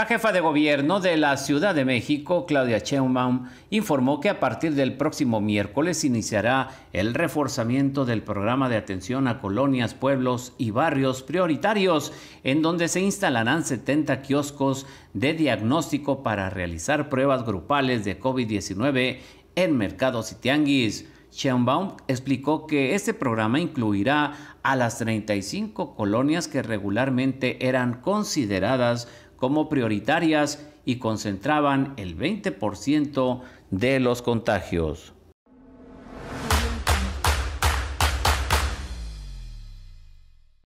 La jefa de gobierno de la Ciudad de México, Claudia Sheinbaum, informó que a partir del próximo miércoles iniciará el reforzamiento del programa de atención a colonias, pueblos y barrios prioritarios, en donde se instalarán 70 kioscos de diagnóstico para realizar pruebas grupales de COVID-19 en mercados y tianguis. Sheinbaum explicó que este programa incluirá a las 35 colonias que regularmente eran consideradas como prioritarias y concentraban el 20% de los contagios.